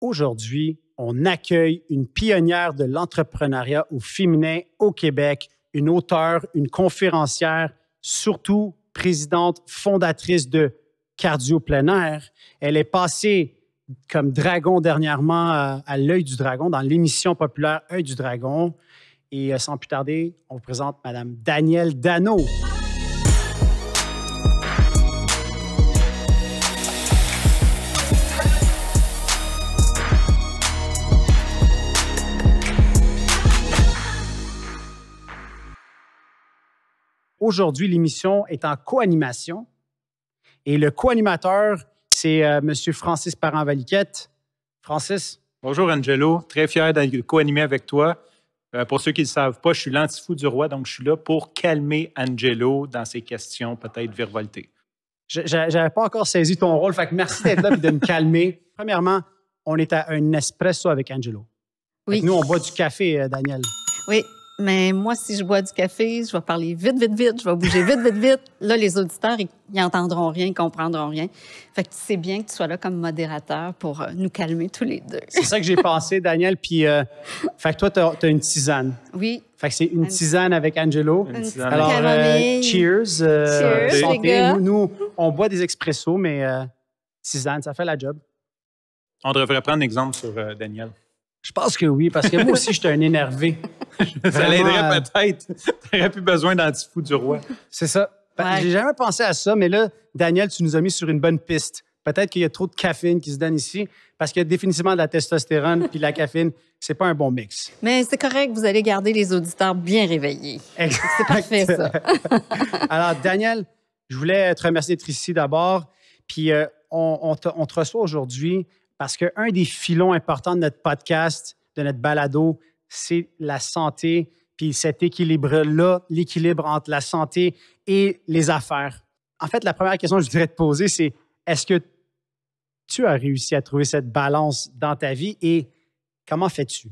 Aujourd'hui, on accueille une pionnière de l'entrepreneuriat au féminin au Québec, une auteure, une conférencière, surtout présidente fondatrice de Cardio Plein Elle est passée comme dragon dernièrement euh, à, l'œil du dragon dans l'émission populaire œil du dragon. Et euh, sans plus tarder, on vous présente Madame Danielle Dano. Aujourd'hui, l'émission est en co-animation et le co-animateur, c'est euh, Monsieur M. Francis Parent-Valiquette. Francis. Bonjour, Angelo. Très fier d'être co-animé avec toi. Euh, pour ceux qui ne savent pas, je suis l'antifou du roi, donc je suis là pour calmer Angelo dans ses questions peut-être Je J'avais pas encore saisi ton rôle, fait que merci d'être là et de me calmer. Premièrement, on est à un espresso avec Angelo. Oui. Nous, on boit du café, euh, Daniel. Oui, mais moi, si je bois du café, je vais parler vite, vite, vite, je vais bouger vite, vite, vite. Là, les auditeurs, ils n'entendront rien, ils comprendront rien. Fait que sais bien que tu sois là comme modérateur pour euh, nous calmer tous les deux. c'est ça que j'ai pensé, Daniel. Puis, euh, fait que toi, tu as, une tisane. Oui. Fait que c'est une tisane avec Angelo. Une tisane. Alors, euh, cheers. cheers, Les gars. Nous, on boit des expressos, mais tisane, ça fait la job. On devrait prendre un exemple sur Daniel. Je pense que oui, parce que moi aussi, j'étais un énervé. ça l'aiderait euh, peut-être. T'aurais plus besoin d'antifou du roi. C'est ça. Ben, j'ai jamais pensé à ça, mais là, Daniel, tu nous as mis sur une bonne piste. Peut-être qu'il y a trop de caféine qui se donne ici, parce qu'il y a définitivement de la testostérone puis la caféine. C'est pas un bon mix. Mais c'est correct, vous allez garder les auditeurs bien réveillés. C'est parfait, ça. Alors, Daniel, je voulais te remercier d'être ici d'abord. Puis, euh, on, on, te, reçoit aujourd'hui parce qu'un des filons importants de notre podcast, de notre balado, c'est la santé, puis cet équilibre-là, l'équilibre entre la santé et les affaires. En fait, la première question que je voudrais te poser, c'est est-ce que tu as réussi à trouver cette balance dans ta vie et comment fais-tu?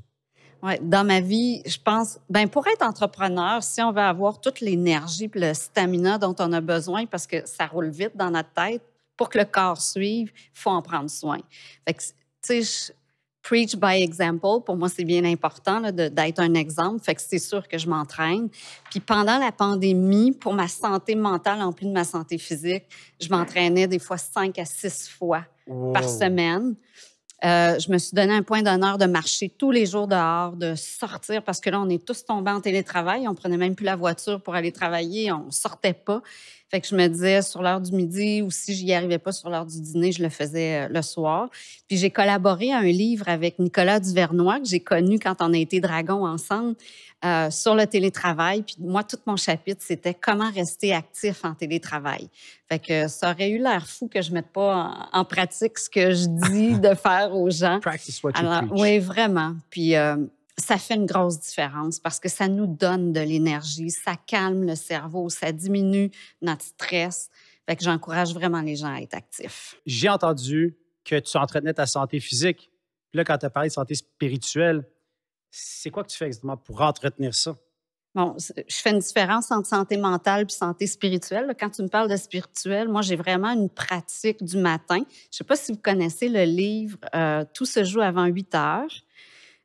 dans ma vie, je pense, ben pour être entrepreneur, si on veut avoir toute l'énergie et le stamina dont on a besoin, parce que ça roule vite dans notre tête, pour que le corps suive, il faut en prendre soin. Fait que, tu sais, preach by example, pour moi, c'est bien important d'être un exemple. Fait que c'est sûr que je m'entraîne. Puis pendant la pandémie, pour ma santé mentale en plus de ma santé physique, je m'entraînais des fois cinq à six fois par semaine. Euh, je me suis donné un point d'honneur de marcher tous les jours dehors, de sortir, parce que là, on est tous tombés en télétravail. On prenait même plus la voiture pour aller travailler. On sortait pas. Fait que je me disais sur l'heure du midi ou si j'y arrivais pas sur l'heure du dîner, je le faisais euh, le soir. Puis j'ai collaboré à un livre avec Nicolas Duvernois que j'ai connu quand on a été dragon ensemble euh, sur le télétravail. Puis moi, tout mon chapitre, c'était comment rester actif en télétravail. Fait que ça aurait eu l'air fou que je mette pas en, pratique ce que je dis de faire aux gens. Practice preach. Oui, vraiment. Puis euh, ça fait une grosse différence parce que ça nous donne de l'énergie, ça calme le cerveau, ça diminue notre stress. Fait que j'encourage vraiment les gens à être actifs. J'ai entendu que tu entretenais ta santé physique. Puis là, quand tu as parlé de santé spirituelle, c'est quoi que tu fais exactement pour entretenir ça? Bon, je fais une différence entre santé mentale et santé spirituelle. Quand tu me parles de spirituel, moi, j'ai vraiment une pratique du matin. Je ne sais pas si vous connaissez le livre euh, Tout se joue avant 8 heures.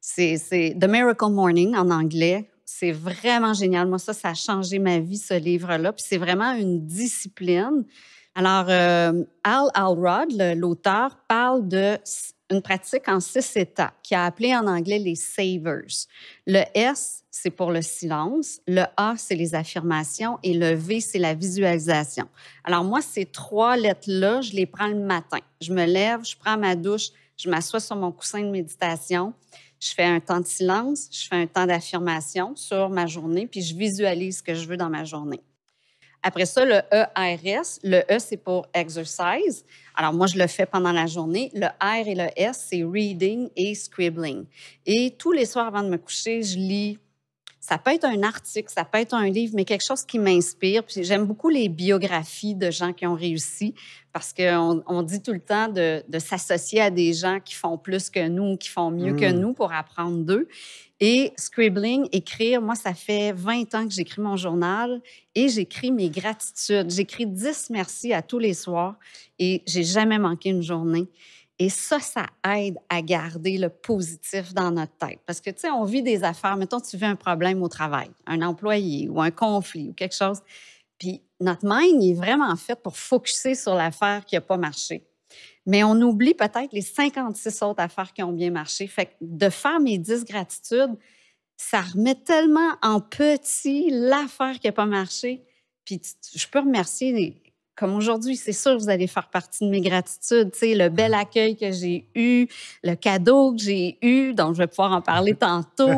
C'est The Miracle Morning en anglais. C'est vraiment génial. Moi, ça, ça a changé ma vie, ce livre-là. Puis c'est vraiment une discipline. Alors, euh, Al Alrod, l'auteur, parle de une pratique en six étapes qui a appelé en anglais les savers. Le S, c'est pour le silence, le A, c'est les affirmations et le V, c'est la visualisation. Alors moi, ces trois lettres-là, je les prends le matin. Je me lève, je prends ma douche, je m'assois sur mon coussin de méditation, je fais un temps de silence, je fais un temps d'affirmation sur ma journée, puis je visualise ce que je veux dans ma journée. Après ça, le ERS, le E, c'est pour exercise. Alors, moi, je le fais pendant la journée. Le R et le S, c'est reading et scribbling. Et tous les soirs avant de me coucher, je lis ça peut être un article, ça peut être un livre, mais quelque chose qui m'inspire. Puis j'aime beaucoup les biographies de gens qui ont réussi parce qu'on dit tout le temps de, s'associer à des gens qui font plus que nous, qui font mieux que hmm. nous pour apprendre d'eux. Et scribbling, écrire, moi, ça fait 20 ans que j'écris mon journal et j'écris mes gratitudes. J'écris 10 merci à tous les soirs et j'ai jamais manqué une journée. Et ça, ça aide à garder le positif dans notre tête. Parce que, tu sais, on vit des affaires. Mettons, tu vis un problème au travail, un employé ou un conflit ou quelque chose. Puis notre mind est vraiment fait pour focuser sur l'affaire qui n'a pas marché. Mais on oublie peut-être les 56 autres affaires qui ont bien marché. Fait que de faire mes 10 gratitudes, ça remet tellement en petit l'affaire qui n'a pas marché. Puis je peux remercier comme aujourd'hui, c'est sûr, vous allez faire partie de mes gratitudes. Tu sais, le bel ah. accueil que j'ai eu, le cadeau que j'ai eu, dont je vais pouvoir en parler tantôt.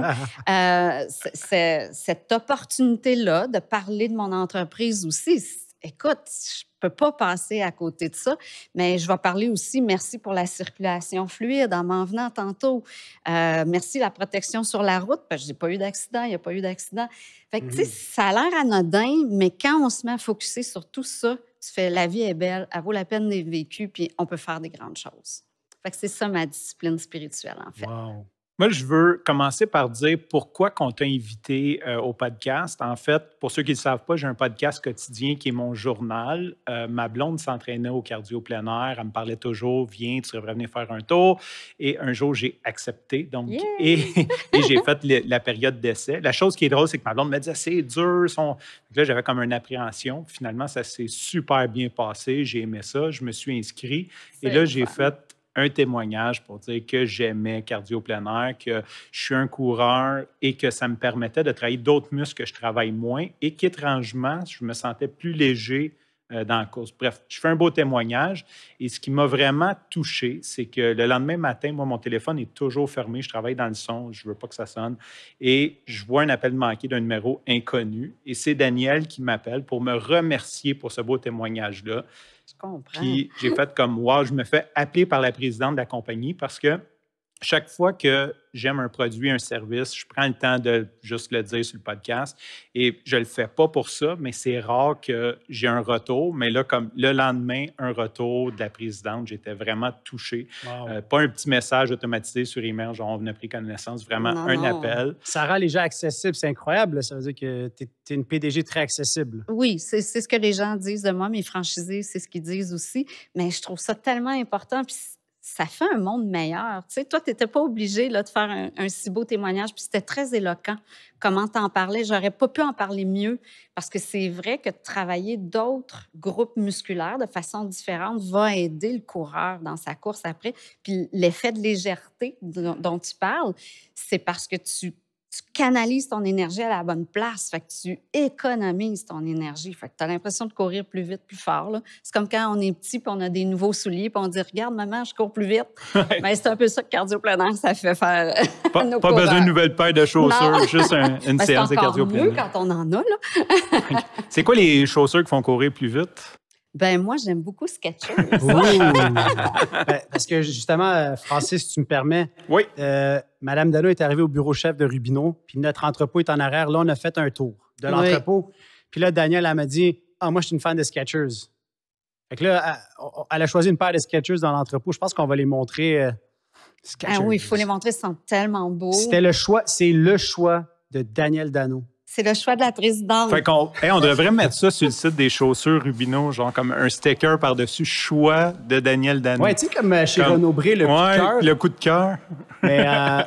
Ah. Euh, cette opportunité-là de parler de mon entreprise aussi, écoute, je peux pas passer à côté de ça, mais je vais parler aussi, merci pour la circulation fluide en m'en venant tantôt. Euh, merci la protection sur la route, parce que j'ai pas eu d'accident, il n'y a pas eu d'accident. Mhm. ça a l'air anodin, mais quand on se met à focuser sur tout ça, tu fais la vie est belle, elle vaut la peine d'être vécue, puis on peut faire des grandes choses. Fait que c'est ça ma discipline spirituelle, en fait. Moi, je veux commencer par dire pourquoi qu'on t'a invité euh, au podcast. En fait, pour ceux qui ne le savent pas, j'ai un podcast quotidien qui est mon journal. Euh, ma blonde s'entraînait au cardio plein air. Elle me parlait toujours, viens, tu devrais venir faire un tour. Et un jour, j'ai accepté. Donc, et, j'ai fait la période d'essai. La chose qui est drôle, c'est que ma blonde me disait, c'est dur. Son... là, j'avais comme une appréhension. Finalement, ça s'est super bien passé. J'ai aimé ça. Je me suis inscrit. Et là, j'ai fait un témoignage pour dire que j'aimais cardio plein air, que je suis un coureur et que ça me permettait de travailler d'autres muscles que je travaille moins et qu'étrangement, je me sentais plus léger euh, dans la course. Bref, je fais un beau témoignage et ce qui m'a vraiment touché, c'est que le lendemain matin, moi, mon téléphone est toujours fermé, je travaille dans le son, je veux pas que ça sonne et je vois un appel manqué d'un numéro inconnu et c'est Daniel qui m'appelle pour me remercier pour ce beau témoignage-là j'ai fait comme, moi, je me fais appeler par la présidente de la compagnie parce que chaque fois que j'aime un produit, un service, je prends le temps de juste le dire sur le podcast et je le fais pas pour ça, mais c'est rare que j'ai un retour. Mais là, comme le lendemain, un retour de la présidente, j'étais vraiment touché. Euh, pas un petit message automatisé sur email, genre on venait pris connaissance, vraiment un appel. Ça rend les gens accessibles, c'est incroyable. Ça veut dire que tu es, une PDG très accessible. Oui, c'est ce que les gens disent de moi, mes franchisés, c'est ce qu'ils disent aussi. Mais je trouve ça tellement important. Puis ça fait un monde meilleur. Tu sais, toi, tu n'étais pas obligé de faire un, si beau témoignage, puis c'était très éloquent comment t'en en parlais. J'aurais pas pu en parler mieux parce que c'est vrai que travailler d'autres groupes musculaires de façon différente va aider le coureur dans sa course après. Puis l'effet de légèreté dont tu parles, c'est parce que tu tu canalises ton énergie à la bonne place. Fait que tu économises ton énergie. Fait que tu as l'impression de courir plus vite, plus fort. C'est comme quand on est petit puis on a des nouveaux souliers puis on dit Regarde, maman, je cours plus vite. Mais ben, c'est un peu ça que cardio ça fait faire. Euh, pas, besoin de nouvelle paire de chaussures, juste une ben, séance de cardio plein quand on en a. c'est quoi les chaussures qui font courir plus vite? Ben moi, j'aime beaucoup Sketchers. ben, parce que justement, euh, Francis, si tu me permets. Oui. Euh, Madame Dano est arrivée au bureau chef de Rubino, puis notre entrepôt est en arrière. Là, on a fait un tour de l'entrepôt. Puis là, Daniel, elle m'a dit Ah, moi, je suis une fan de Sketchers. Fait que là, elle, a choisi une paire de Sketchers dans l'entrepôt. Je pense qu'on va les montrer. Euh, ah oui, il faut les montrer, ils sont tellement beaux. C'était le choix, c'est le choix de Daniel Dano. C'est le choix de la présidente. on devrait mettre ça sur le site des chaussures Rubino, genre comme un sticker par-dessus choix de Daniel Dano. Ouais, tu sais, comme euh, chez comme, Renaud Bré, le, ouais, le coup de cœur. Mais euh,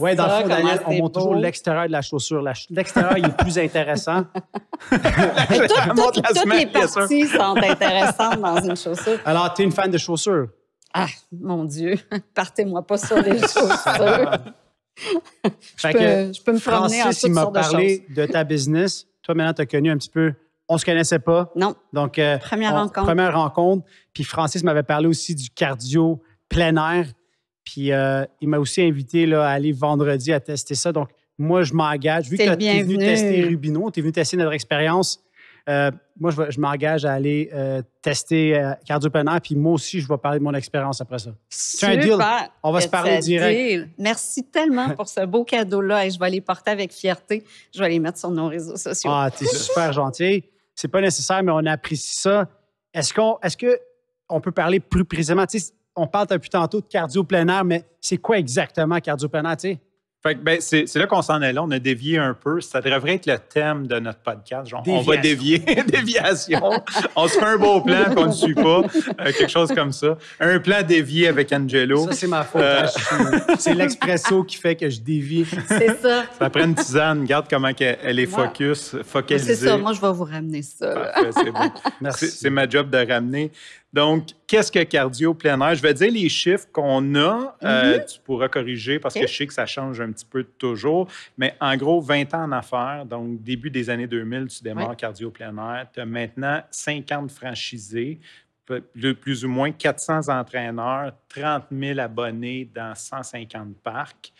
ouais, dans le fond, Daniel, on montre toujours l'extérieur de la chaussure. L'extérieur, il est plus intéressant. tout, tout, la toutes les parties sont intéressantes dans une chaussure. Alors, tu es une fan de chaussures? Ah, mon Dieu, partez-moi pas sur les chaussures. je, peux, que, me Francis, m'a parlé de, ta business. Toi, maintenant, tu as connu un petit peu. On se connaissait pas. Non. Donc, euh, première rencontre. Première rencontre. Puis Francis m'avait parlé aussi du cardio plein air. Puis euh, il m'a aussi invité là, à aller vendredi à tester ça. Donc, moi, je m'engage. Vu que tu es venu tester Rubino, tu es venu tester notre expérience euh, moi, je, m'engage à aller euh, tester cardio euh, Cardiopreneur, puis moi aussi, je vais parler de mon expérience après ça. C'est un deal. On va se parler direct. Merci tellement pour ce beau cadeau-là et je vais les porter avec fierté. Je vais les mettre sur nos réseaux sociaux. Ah, es super gentil. C'est pas nécessaire, mais on apprécie ça. Est-ce qu'on est-ce que on peut parler plus précisément? on parle depuis tantôt de cardio plein air, mais c'est quoi exactement cardio plein air? Fait que, ben, c'est, là qu'on s'en est là. On a dévié un peu. Ça devrait être le thème de notre podcast. Genre, on va dévier. Déviation. on se fait un beau plan qu'on ne suit pas. Euh, quelque chose comme ça. Un plan dévié avec Angelo. Ça, c'est ma faute. Euh, hein, c'est l'expresso qui fait que je dévie. C'est ça. Ça prend une tisane. Regarde comment elle est focus, focalisée. C'est ça. Moi, je vais vous ramener ça. Merci. C'est ma job de ramener. Donc, qu'est-ce que cardio plein air? Je vais dire les chiffres qu'on a. Euh, mhm. tu pourras corriger parce que je sais que ça change un petit peu toujours. Mais en gros, 20 ans en affaires. Donc, début des années 2000, tu démarres cardio plein Tu as maintenant 50 franchisés, plus ou moins 400 entraîneurs, 30 000 abonnés dans 150 parcs.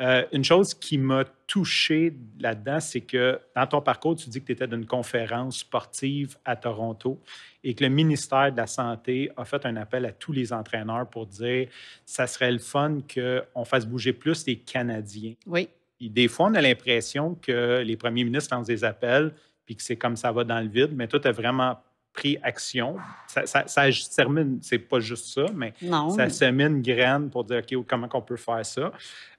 Euh, une chose qui m'a touché là-dedans, c'est que dans ton parcours, tu dis que tu étais d'une conférence sportive à Toronto et que le ministère de la Santé a fait un appel à tous les entraîneurs pour dire ça serait le fun qu'on fasse bouger plus les Canadiens. Oui. des fois, on a l'impression que les premiers ministres lancent des appels puis que c'est comme ça va dans le vide, mais toi, tu as vraiment pris action. Ça, ça, termine, c'est pas juste ça, mais ça semine une graine pour dire, OK, comment on peut faire ça.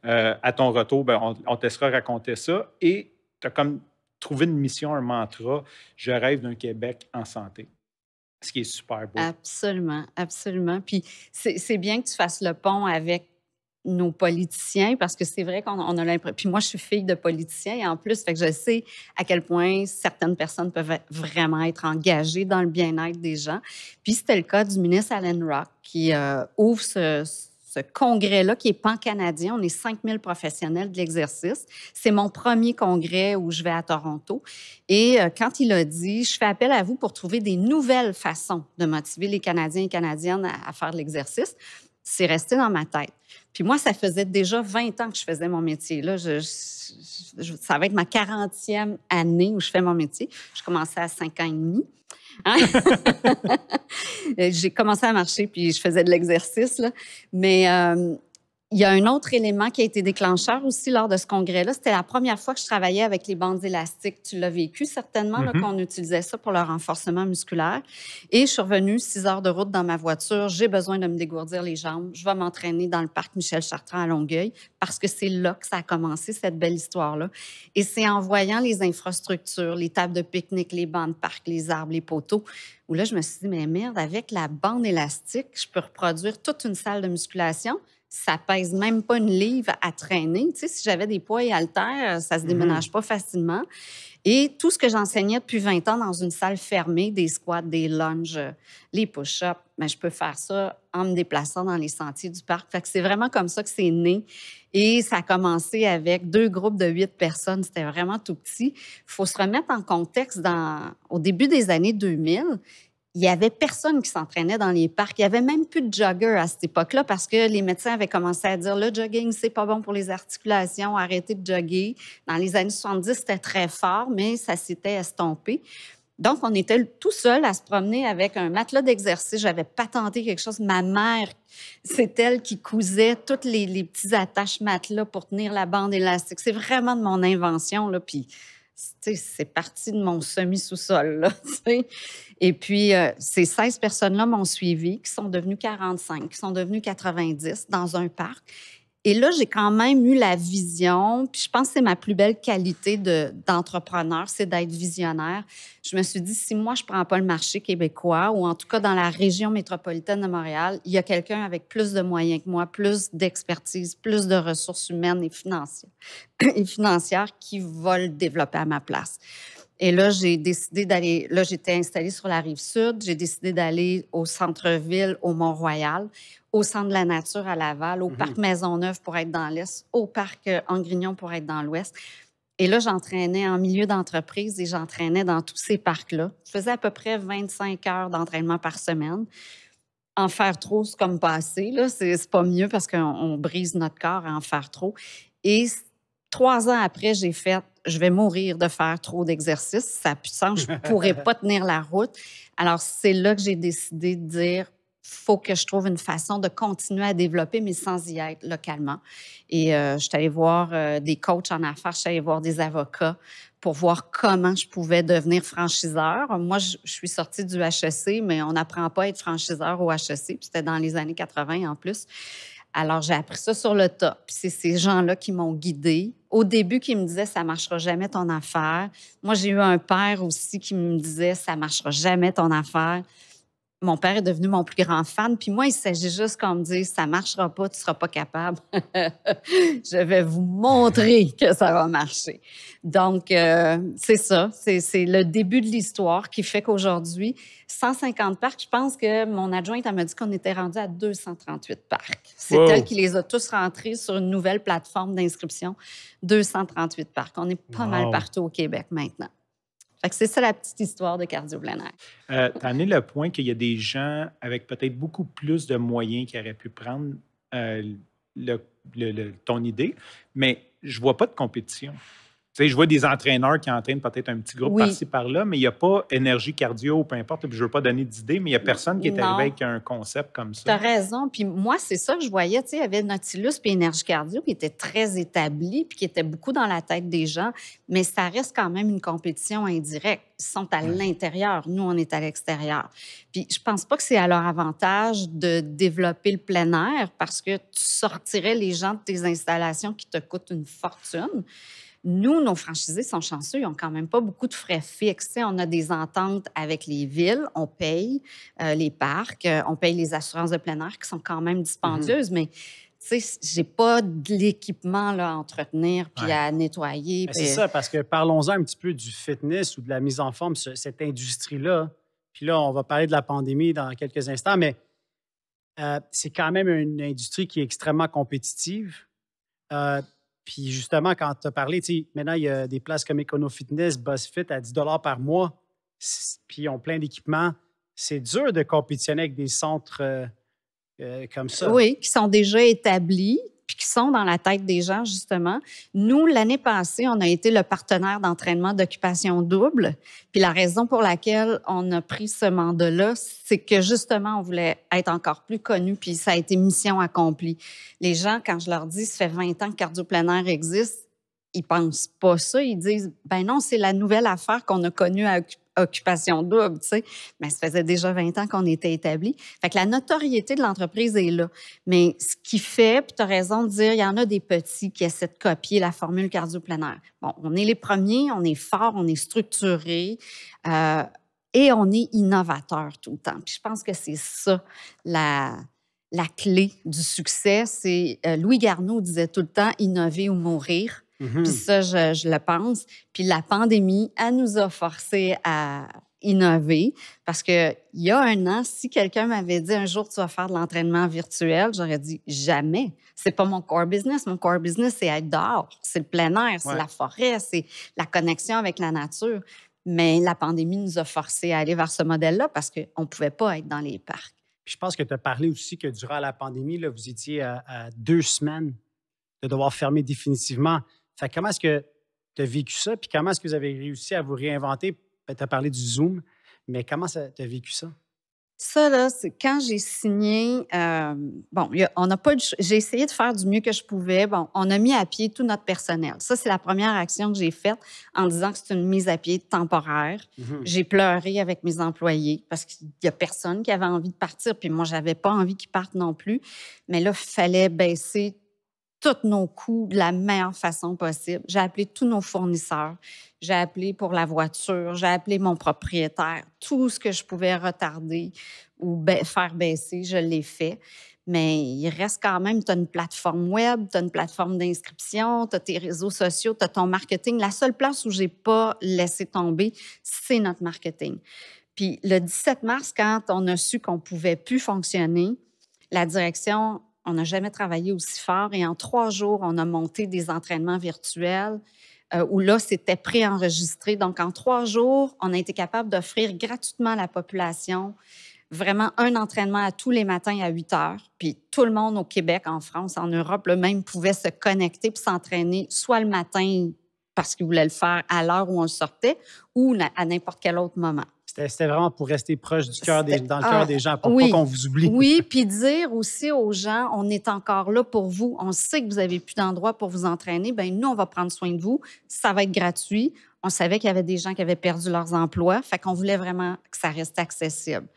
Euh, à ton retour, ben, on, on, te raconter ça. Et tu as comme trouvé une mission, un mantra, je rêve d'un Québec en santé. Ce qui est super beau. Absolument, absolument. Puis c'est bien que tu fasses le pont avec nos politiciens, parce que c'est vrai qu'on a l'impression. Puis moi, je suis fille de politicien et en plus, fait que je sais à quel point certaines personnes peuvent vraiment être engagées dans le bien-être des gens. Puis c'était le cas du ministre Alan Rock qui euh, ouvre ce, congrès-là qui est pan-canadien. On est 5000 professionnels de l'exercice. C'est mon premier congrès où je vais à Toronto. Et euh, quand il a dit, je fais appel à vous pour trouver des nouvelles façons de motiver les Canadiens et Canadiennes à, faire de l'exercice, c'est resté dans ma tête. Puis moi, ça faisait déjà 20 ans que je faisais mon métier. Là, je, ça va être ma 40e année où je fais mon métier. Je commençais à 5 ans et demi. Hein? J'ai commencé à marcher, puis je faisais de l'exercice. Mais euh, il y a un autre élément qui a été déclencheur aussi lors de ce congrès-là. C'était la première fois que je travaillais avec les bandes élastiques. Tu l'as vécu certainement, mm-hmm. qu'on utilisait ça pour le renforcement musculaire. Et je suis revenue six heures de route dans ma voiture. J'ai besoin de me dégourdir les jambes. Je vais m'entraîner dans le parc Michel Chartrand à Longueuil parce que c'est là que ça a commencé, cette belle histoire-là. Et c'est en voyant les infrastructures, les tables de pique-nique, les bandes de parc, les arbres, les poteaux, où là, je me suis dit, mais merde, avec la bande élastique, je peux reproduire toute une salle de musculation ça pèse même pas une livre à traîner. Tu sais, si j'avais des poids et haltères, ça se mm-hmm. déménage pas facilement. Et tout ce que j'enseignais depuis 20 ans dans une salle fermée, des squats, des lunges, les push-ups, mais ben, je peux faire ça en me déplaçant dans les sentiers du parc. Fait que c'est vraiment comme ça que c'est né. Et ça a commencé avec deux groupes de huit personnes. C'était vraiment tout petit. Faut se remettre en contexte dans, au début des années 2000 il y avait personne qui s'entraînait dans les parcs. Il y avait même plus de joggers à cette époque-là parce que les médecins avaient commencé à dire le jogging, c'est pas bon pour les articulations, arrêtez de jogger. Dans les années 70, c'était très fort, mais ça s'était estompé. Donc, on était tout seul à se promener avec un matelas d'exercice. J'avais patenté quelque chose. Ma mère, c'est elle qui cousait toutes les, les petits attaches matelas pour tenir la bande élastique. C'est vraiment de mon invention, là. Puis, c'est parti de mon semi-sous-sol. Et puis, euh, ces 16 personnes-là m'ont suivi, qui sont devenues 45, qui sont devenues 90 dans un parc. Et là, j'ai quand même eu la vision, puis je pense que c'est ma plus belle qualité d'entrepreneur, c'est d'être visionnaire. Je me suis dit, si moi, je ne prends pas le marché québécois, ou en tout cas dans la région métropolitaine de Montréal, il y a quelqu'un avec plus de moyens que moi, plus d'expertise, plus de ressources humaines et financières, et financières qui va le développer à ma place. Et là, j'ai décidé d'aller. Là, j'étais installée sur la rive sud. J'ai décidé d'aller au centre-ville, au Mont-Royal, au Centre de la Nature à Laval, au mhm. Parc Maisonneuve pour être dans l'Est, au Parc euh, Angrignon pour être dans l'Ouest. Et là, j'entraînais en milieu d'entreprise et j'entraînais dans tous ces parcs-là. Je faisais à peu près 25 heures d'entraînement par semaine. En faire trop, c'est comme passer. Ce C'est pas mieux parce qu'on brise notre corps à en faire trop. Et trois ans après, j'ai fait je vais mourir de faire trop d'exercices. Ça puissance, je ne pourrais pas tenir la route. Alors, c'est là que j'ai décidé de dire faut que je trouve une façon de continuer à développer, mais sans y être localement. Et euh, je suis allée voir euh, des coachs en affaires, je suis allée voir des avocats pour voir comment je pouvais devenir franchiseur. Moi, je, suis sortie du HEC, mais on n'apprend pas à être franchiseur au HEC, puis c'était dans les années 80 en plus. Alors, j'ai appris ça sur le top. C'est ces gens-là qui m'ont guidée. Au début, qui me disaient, ça marchera jamais ton affaire. Moi, j'ai eu un père aussi qui me disait, ça marchera jamais ton affaire mon père est devenu mon plus grand fan. Puis moi, il s'agit juste comme me dit, ça marchera pas, tu seras pas capable. je vais vous montrer que ça va marcher. Donc, euh, c'est ça. C'est le début de l'histoire qui fait qu'aujourd'hui, 150 parcs, je pense que mon adjointe elle m'a dit qu'on était rendu à 238 parcs. C'est elle qui les a tous rentrés sur une nouvelle plateforme d'inscription. 238 parcs. On est pas mal partout au Québec maintenant c'est ça la petite histoire de cardio plein air. Euh, tu as amené le point qu'il y a des gens avec peut-être beaucoup plus de moyens qui auraient pu prendre euh, ton idée, mais je vois pas de compétition sais, je vois des entraîneurs qui entraînent peut-être un petit groupe par-ci, par-là, mais il n'y a pas énergie cardio, peu importe, je ne veux pas donner d'idée, mais il n'y a personne qui est arrivé avec un concept comme ça. Tu as raison. Puis moi, c'est ça que je voyais. Tu sais, il y avait Nautilus puis Énergie cardio qui était très établi puis qui était beaucoup dans la tête des gens, mais ça reste quand même une compétition indirecte. Ils sont à l'intérieur. Nous, on est à l'extérieur. Puis je pense pas que c'est à leur avantage de développer le plein air parce que tu sortirais les gens de tes installations qui te coûtent une fortune. Nous, nos franchisés sont chanceux, ils n'ont quand même pas beaucoup de frais fixes. On a des ententes avec les villes, on paye euh, les parcs, euh, on paye les assurances de plein air qui sont quand même dispendieuses, mhm. mais je n'ai j'ai pas de l'équipement à entretenir puis à nettoyer. C'est ça, parce que parlons-en un petit peu du fitness ou de la mise en forme, cette industrie-là. Puis là, on va parler de la pandémie dans quelques instants, mais euh, c'est quand même une industrie qui est extrêmement compétitive. Euh, puis justement, quand tu as parlé, maintenant, il y a des places comme Econofitness, Fitness, BuzzFit à 10 par mois, puis ils ont plein d'équipements. C'est dur de compétitionner avec des centres euh, euh, comme ça. Oui, qui sont déjà établis, puis qui sont dans la tête des gens, justement. Nous, l'année passée, on a été le partenaire d'entraînement d'occupation double. Puis la raison pour laquelle on a pris ce mandat-là, c'est que justement, on voulait être encore plus connu, puis ça a été mission accomplie. Les gens, quand je leur dis, ça fait 20 ans que Cardio existe, ils pensent pas ça. Ils disent, ben non, c'est la nouvelle affaire qu'on a connue à occuper occupation double, tu sais. Mais ça faisait déjà 20 ans qu'on était établi. Fait que la notoriété de l'entreprise est là. Mais ce qui fait, tu as raison de dire, il y en a des petits qui essaient de copier la formule cardio Bon, on est les premiers, on est fort, on est structurés euh, et on est innovateur tout le temps. Puis je pense que c'est ça la, la clé du succès. C'est euh, Louis Garneau disait tout le temps innover ou mourir. Mhm. Puis ça, je, le pense. Puis la pandémie, elle nous a forcés à innover parce que il y a un an, si quelqu'un m'avait dit un jour tu vas faire de l'entraînement virtuel, j'aurais dit jamais. C'est pas mon core business. Mon core business c'est être dehors, c'est le plein air, c'est la forêt, c'est la connexion avec la nature. Mais la pandémie nous a forcés à aller vers ce modèle-là parce qu'on ne pouvait pas être dans les parcs. Puis je pense que tu as parlé aussi que durant la pandémie, vous étiez à deux semaines de devoir fermer définitivement comment est-ce que tu as vécu ça? Puis comment est-ce que vous avez réussi à vous réinventer? Tu as parlé du Zoom, mais comment tu as vécu ça? Ça, là, c'est quand j'ai signé, euh, bon, on n'a pas j'ai essayé de faire du mieux que je pouvais. Bon, on a mis à pied tout notre personnel. Ça, c'est la première action que j'ai faite en disant que c'est une mise à pied temporaire. Mm-hmm. J'ai pleuré avec mes employés parce qu'il n'y a personne qui avait envie de partir, puis moi, j'avais pas envie qu'ils partent non plus. Mais là, il fallait baisser tous nos coûts de la meilleure façon possible. J'ai appelé tous nos fournisseurs. J'ai appelé pour la voiture. J'ai appelé mon propriétaire. Tout ce que je pouvais retarder ou faire baisser, je l'ai fait. Mais il reste quand même, tu as une plateforme web, tu as une plateforme d'inscription, tu as tes réseaux sociaux, tu as ton marketing. La seule place où j'ai pas laissé tomber, c'est notre marketing. Puis le 17 mars, quand on a su qu'on pouvait plus fonctionner, la direction on n'a jamais travaillé aussi fort et en trois jours, on a monté des entraînements virtuels euh, où là, c'était préenregistré. Donc, en trois jours, on a été capable d'offrir gratuitement à la population vraiment un entraînement à tous les matins à 8 heures. Puis tout le monde au Québec, en France, en Europe, le même pouvait se connecter puis s'entraîner soit le matin parce qu'il voulait le faire à l'heure où on sortait ou à n'importe quel autre moment. C'était vraiment pour rester proche du cœur des, dans le cœur ah, des gens, pour oui, pas qu'on vous oublie. Oui, puis dire aussi aux gens, on est encore là pour vous. On sait que vous n'avez plus d'endroit pour vous entraîner. Ben nous, on va prendre soin de vous. Ça va être gratuit. On savait qu'il y avait des gens qui avaient perdu leurs emplois. Fait qu'on voulait vraiment que ça reste accessible.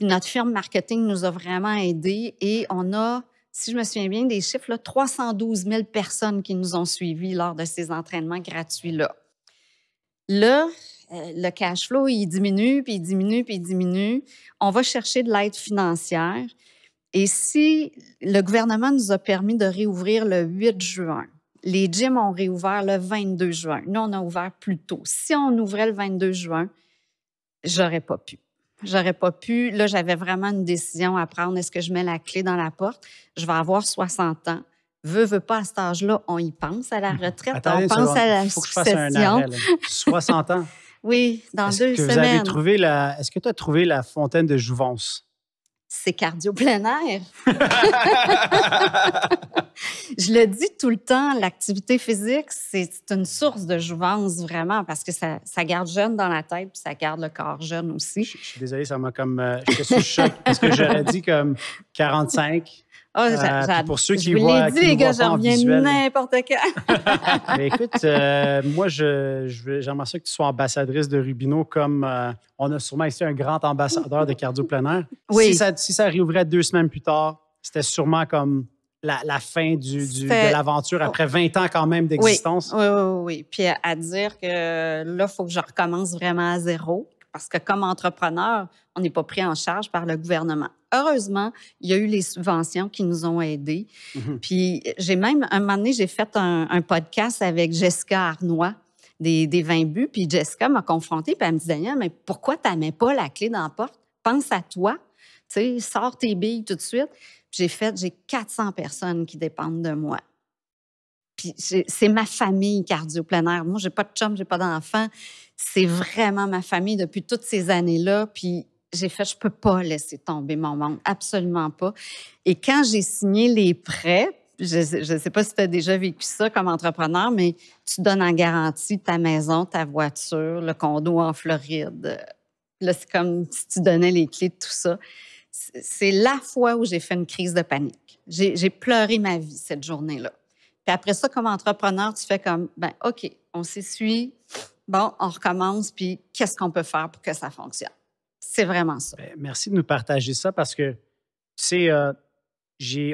Notre firme marketing nous a vraiment aidés et on a, si je me souviens bien des chiffres, là, 312 000 personnes qui nous ont suivis lors de ces entraînements gratuits-là. Là, euh, le cash flow, il diminue, puis il diminue, puis il diminue. On va chercher de l'aide financière. Et si le gouvernement nous a permis de réouvrir le 8 juin, les gyms ont réouvert le 22 juin. Nous, on a ouvert plus tôt. Si on ouvrait le 22 juin, j'aurais pas pu. J'aurais pas pu. Là, j'avais vraiment une décision à prendre. Est-ce que je mets la clé dans la porte? Je vais avoir 60 ans veut, veut pas à cet âge-là, on y pense à la mhm. retraite, on pense à la succession. 60 ans. oui, dans deux que semaines. Vous avez trouvé la... Est-ce que tu as trouvé la fontaine de Jouvence? C'est cardio plein air. je le dis tout le temps, l'activité physique, c'est une source de jouvence vraiment parce que ça, ça, garde jeune dans la tête puis ça garde le corps jeune aussi. Je, suis désolé, ça m'a comme. Euh, je suis choc parce que j'aurais dit comme 45, Oh, pour ceux qui voient, dit, les gars, j'en reviens n'importe quand. Ben, écoute, euh, moi, j'aimerais je, ça que tu sois ambassadrice de Rubino comme euh, on a sûrement ici un grand ambassadeur de cardio plein Oui. Si ça, si ça réouvrait deux semaines plus tard, c'était sûrement comme la, fin de l'aventure oh. après 20 ans quand même d'existence. Oui, oui, oui, Puis à, à dire que là, il faut que je recommence vraiment à zéro parce que comme entrepreneur, on n'est pas pris en charge par le gouvernement. Heureusement, il y a eu les subventions qui nous ont aidés. Mhm. Puis j'ai même, un moment donné, j'ai fait un, podcast avec Jessica Arnois des, 20 buts, puis Jessica m'a confrontée, puis elle me dit, Daniel, mais pourquoi tu mets pas la clé dans la porte? Pense à toi, tu sais, sors tes billes tout de suite. J'ai fait, j'ai 400 personnes qui dépendent de moi c'est ma famille cardio Moi, j'ai pas de chum, j'ai pas d'enfant. C'est vraiment ma famille depuis toutes ces années-là. Puis j'ai fait, je peux pas laisser tomber mon monde, absolument pas. Et quand j'ai signé les prêts, je ne sais pas si tu as déjà vécu ça comme entrepreneur, mais tu donnes en garantie ta maison, ta voiture, le condo en Floride. Là, c'est comme si tu donnais les clés de tout ça. C'est la fois où j'ai fait une crise de panique. J'ai pleuré ma vie cette journée-là. Puis après ça, comme entrepreneur, tu fais comme, ben OK, on s'essuie, bon, on recommence, puis qu'est-ce qu'on peut faire pour que ça fonctionne? C'est vraiment ça. Ben, merci de nous partager ça parce que, tu sais, euh,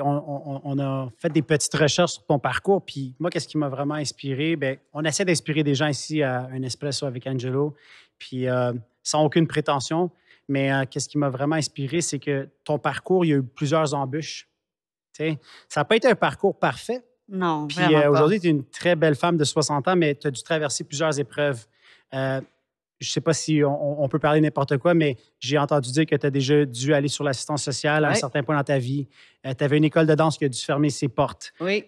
on, a fait des petites recherches sur ton parcours, puis moi, qu'est-ce qui m'a vraiment inspiré? Bien, on essaie d'inspirer des gens ici à un espresso avec Angelo, puis euh, sans aucune prétention, mais euh, qu'est-ce qui m'a vraiment inspiré, c'est que ton parcours, il y a eu plusieurs embûches. sais, ça n'a pas été un parcours parfait, non. Puis euh, aujourd'hui, tu es une très belle femme de 60 ans, mais tu as dû traverser plusieurs épreuves. Euh, je ne sais pas si on, peut parler n'importe quoi, mais j'ai entendu dire que tu as déjà dû aller sur l'assistance sociale à un certain point dans ta vie. Euh, tu avais une école de danse qui a dû fermer ses portes. Oui.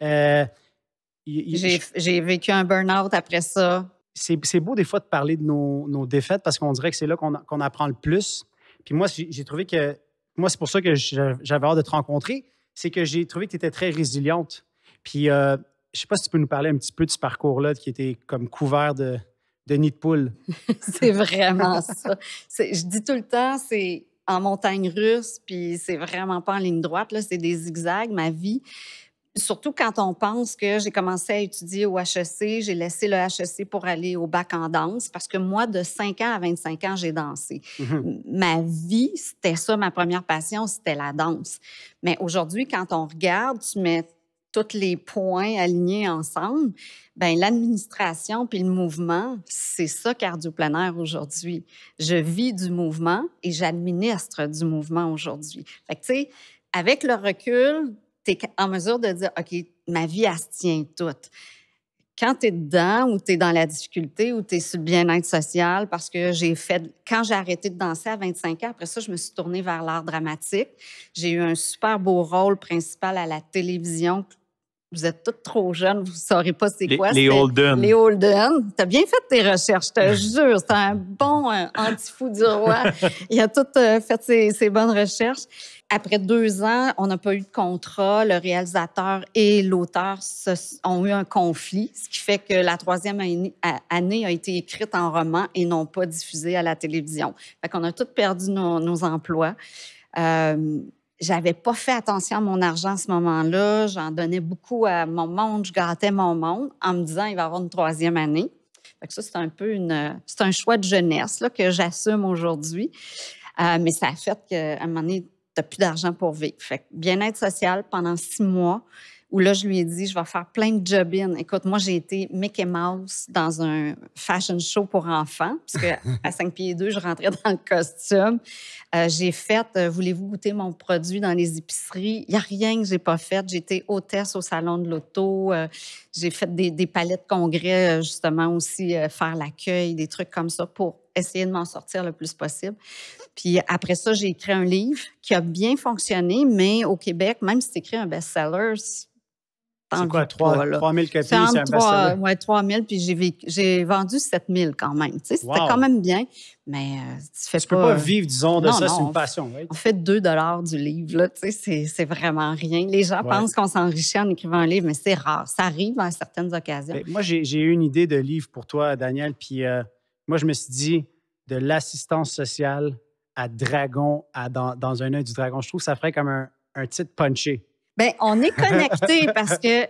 j'ai vécu un burn-out après ça. C'est beau des fois de parler de nos, défaites parce qu'on dirait que c'est là qu'on apprend le plus. Puis moi, j'ai trouvé que. Moi, c'est pour ça que j'avais hâte de te rencontrer. C'est que j'ai trouvé que tu étais très résiliente. Puis, euh, je sais pas si tu peux nous parler un petit peu de ce parcours-là qui était comme couvert de, de nids de poule. c'est vraiment ça. Je dis tout le temps, c'est en montagne russe, puis c'est vraiment pas en ligne droite, c'est des zigzags, ma vie. Surtout quand on pense que j'ai commencé à étudier au HEC, j'ai laissé le HEC pour aller au bac en danse parce que moi, de 5 ans à 25 ans, j'ai dansé. Mhm. Ma vie, c'était ça, ma première passion, c'était la danse. Mais aujourd'hui, quand on regarde, tu mets tous les points alignés ensemble, ben l'administration puis le mouvement, c'est ça cardio-planaire aujourd'hui. Je vis du mouvement et j'administre du mouvement aujourd'hui. Fait que tu sais, avec le recul, tu es en mesure de dire OK, ma vie elle se tient toute. Quand tu es dedans ou tu es dans la difficulté ou tu es sur le bien-être social parce que j'ai fait quand j'ai arrêté de danser à 25 ans, après ça je me suis tournée vers l'art dramatique. J'ai eu un super beau rôle principal à la télévision vous êtes toutes trop jeunes, vous ne saurez pas c'est quoi. Les Holden. Les Holden. Tu as bien fait tes recherches, je te jure. C'est un bon euh, anti-fou du roi. Il a tout euh, fait ses, bonnes recherches. Après deux ans, on n'a pas eu de contrat. Le réalisateur et l'auteur ont eu un conflit, ce qui fait que la troisième année a été écrite en roman et non pas diffusée à la télévision. Fait qu'on a toutes perdu nos, emplois. Euh, j'avais pas fait attention à mon argent à ce moment-là. J'en donnais beaucoup à mon monde. Je gâtais mon monde en me disant il va y avoir une troisième année. Fait que ça, c'est un peu une, c'est un choix de jeunesse là, que j'assume aujourd'hui. Euh, mais ça a fait qu'à un moment donné, tu n'as plus d'argent pour vivre. Fait bien-être social pendant six mois, où là, je lui ai dit, je vais faire plein de job -in. Écoute, moi, j'ai été Mickey Mouse dans un fashion show pour enfants, puisque à 5 pieds 2, je rentrais dans le costume. Euh, j'ai fait, euh, voulez-vous goûter mon produit dans les épiceries? Il n'y a rien que j'ai pas fait. été hôtesse au salon de l'auto. Euh, j'ai fait des, des palettes congrès, justement, aussi faire l'accueil, des trucs comme ça pour essayer de m'en sortir le plus possible. Puis après ça, j'ai écrit un livre qui a bien fonctionné, mais au Québec, même si c'est écrit un best-seller, c'est quoi, 3, 000 copies? C'est un 3, euh, ouais, 3 000, puis j'ai, vendu 7 000 quand même. Tu sais, c'était quand même bien, mais euh, tu fais tu pas... peux pas euh, vivre, disons, de ça, c'est une passion. En On fait 2 du livre, là, tu sais, c'est, vraiment rien. Les gens pensent qu'on s'enrichit en écrivant un livre, mais c'est rare. Ça arrive à certaines occasions. Ben, moi, j'ai, eu une idée de livre pour toi, Daniel, puis moi, je me suis dit de l'assistance sociale à dragon, dans, un œil du dragon. Je trouve que ça ferait comme un, un titre punché. Bien, on est connecté parce que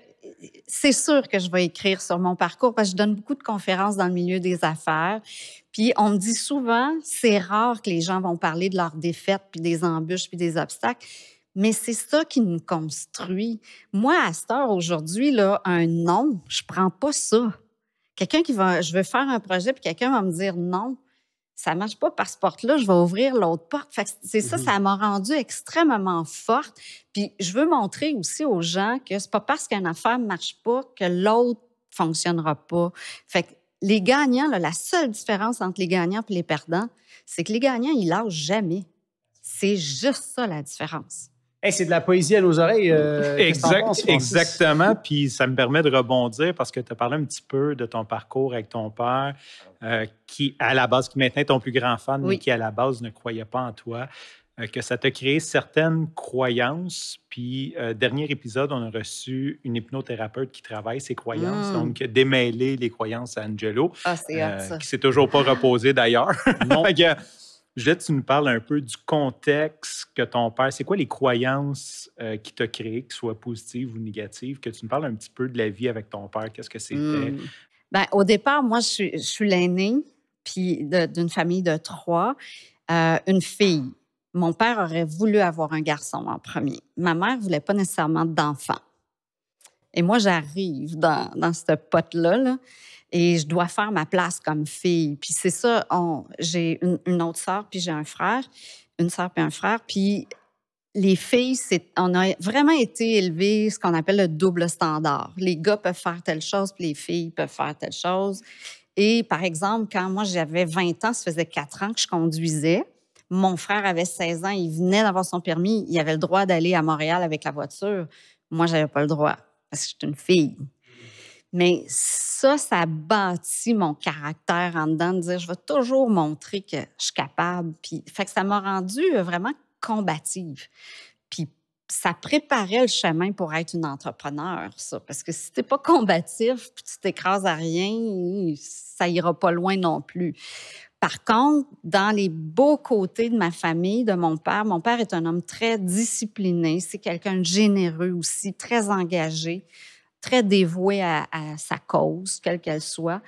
c'est sûr que je vais écrire sur mon parcours parce que je donne beaucoup de conférences dans le milieu des affaires. Puis on me dit souvent, c'est rare que les gens vont parler de leurs défaites, puis des embûches, puis des obstacles. Mais c'est ça qui nous construit. Moi, à cette heure aujourd'hui, là, un non, je prends pas ça. Quelqu'un qui va, je veux faire un projet, puis quelqu'un va me dire non ça marche pas par ce porte-là, je vais ouvrir l'autre porte. c'est ça, mm-hmm. ça m'a rendue extrêmement forte. Puis je veux montrer aussi aux gens que c'est pas parce qu'une affaire marche pas que l'autre fonctionnera pas. les gagnants, la seule différence entre les gagnants et les perdants, c'est que les gagnants, ils lâchent jamais. C'est juste ça la différence c'est de la poésie à nos oreilles. Euh, exactement. Puis ça me permet de rebondir parce que tu as parlé un petit peu de ton parcours avec ton père, euh, qui à la base, qui maintenant est ton plus grand fan, mais qui à la base ne croyait pas en toi, euh, que ça t'a créé certaines croyances. Puis dernier épisode, on a reçu une hypnothérapeute qui travaille ses croyances, hmm. donc démêler les croyances à Angelo, ah, c'est qui s'est toujours pas reposé d'ailleurs. Je que tu nous parles un peu du contexte que ton père, c'est quoi les croyances euh, qui t'a créé, que soient positives ou négatives, que tu nous parles un petit peu de la vie avec ton père, qu'est-ce que c'était? Hmm. Ben, au départ, moi, je suis, l'aînée, puis d'une famille de trois, euh, une fille. Mon père aurait voulu avoir un garçon en premier. Ma mère voulait pas nécessairement d'enfant. Et moi, j'arrive dans, dans ce pot-là. et je dois faire ma place comme fille. Puis c'est ça, j'ai une, autre sœur, puis j'ai un frère, une sœur puis un frère. Puis les filles, c'est, on a vraiment été élevées, ce qu'on appelle le double standard. Les gars peuvent faire telle chose, puis les filles peuvent faire telle chose. Et par exemple, quand moi j'avais 20 ans, ça faisait 4 ans que je conduisais. Mon frère avait 16 ans, il venait d'avoir son permis, il avait le droit d'aller à Montréal avec la voiture. Moi, j'avais pas le droit parce que je une fille. Mais ça, ça a bâti mon caractère en dedans de dire je vais toujours montrer que je suis capable. Puis, fait que ça m'a rendue euh, vraiment combative. Puis ça préparait le chemin pour être une entrepreneur, ça. Parce que si tu n'es pas combatif, puis tu t'écrases à rien, ça ira pas loin non plus. Par contre, dans les beaux côtés de ma famille, de mon père, mon père est un homme très discipliné, c'est quelqu'un de généreux aussi, très engagé, très dévoué à, sa cause, quelle qu'elle soit.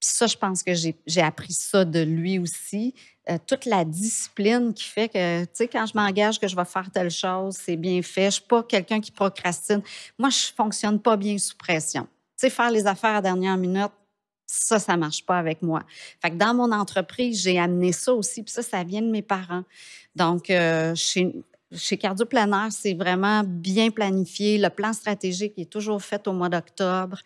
Puis ça, je pense que j'ai appris ça de lui aussi. Euh, toute la discipline qui fait que, tu sais, quand je m'engage que je vais faire telle chose, c'est bien fait. Je ne suis pas quelqu'un qui procrastine. Moi, je ne fonctionne pas bien sous pression. Tu sais, faire les affaires à dernière minute, ça, ça marche pas avec moi. Fait que dans mon entreprise, j'ai amené ça aussi, puis ça, ça vient de mes parents. Donc, je euh, chez, chez Cardio Planaire, c'est vraiment bien planifié. Le plan stratégique est toujours fait au mois d'octobre.